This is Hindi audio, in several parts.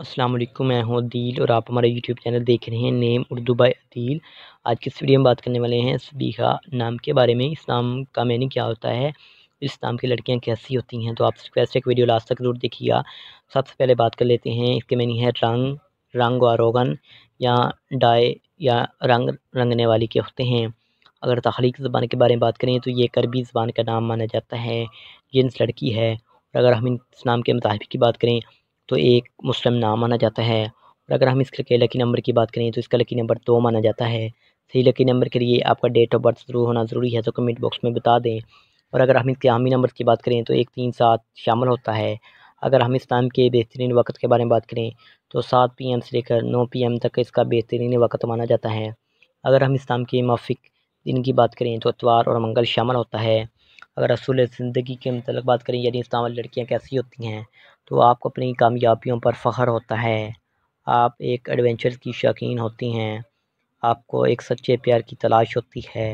अस्सलाम वालेकुम मैं हूं अदील और आप हमारा यूट्यूब चैनल देख रहे हैं नेम उर्दू बाय अदील आज की इस वीडियो में बात करने वाले हैं सबीहा नाम के बारे में इस नाम का मैंने क्या होता है इस नाम की लड़कियां कैसी होती हैं तो आपसे रिक्वेस्ट एक वीडियो लास्ट तक जरूर देखिएगा सबसे पहले बात कर लेते हैं इसके मैंने है रंग रंग और रोगन या डाय या रंग रंगने वाली के होते हैं अगर तख्लीक ज़बान के बारे में बात करें तो ये करबी ज़बान का नाम माना जाता है जिन्स लड़की है और अगर हम इस नाम के मुताबिक की बात करें तो एक मुस्लिम नाम माना जाता है और अगर हम इसके लकी नंबर की बात करें तो इसका लकी नंबर दो माना जाता है सही लकी नंबर के लिए आपका डेट ऑफ बर्थ ज़रूर होना ज़रूरी है तो कमेंट बॉक्स में बता दें और अगर हम इसके आमी नंबर की बात करें तो एक तीन सात शामिल होता है अगर हम इस टाइम के बेहतरीन वक्त के बारे में बात करें तो सात पी एम से लेकर नौ पी एम तक इसका बेहतरीन वक्त माना जाता है अगर हम इस टाइम के माफिक दिन की बात करें तो इतवार और मंगल शामिल होता है अगर असूल ज़िंदगी के मतलब बात करें यानी इस्लाम वाली लड़कियाँ कैसी होती हैं तो आपको अपनी कामयाबियों पर फ़ख्र होता है आप एक एडवेंचर की शौकीन होती हैं आपको एक सच्चे प्यार की तलाश होती है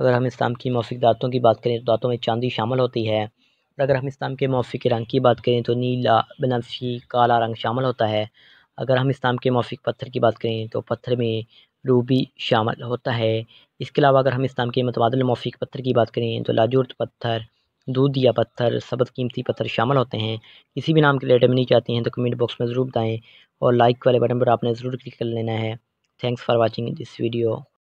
अगर हम इस्लाम की मौसी दातों की बात करें तो दातों में चांदी शामिल होती है और अगर हम इस्लाम के मौफिक रंग की बात करें तो नीला बनफी काला रंग शामिल होता है अगर हम इस्लाम के मौसी पत्थर की बात करें तो पत्थर में रूबी शामिल होता है इसके अलावा अगर हम इस्लाम के मतबादल मौफिक पत्थर की बात करें तो लाजूर्त पत्थर दूध दिया पत्थर सबद कीमती पत्थर शामिल होते हैं किसी भी नाम के में नहीं चाहते हैं तो कमेंट बॉक्स में ज़रूर बताएँ और लाइक वाले बटन पर आपने ज़रूर क्लिक कर लेना है thanks for watching this video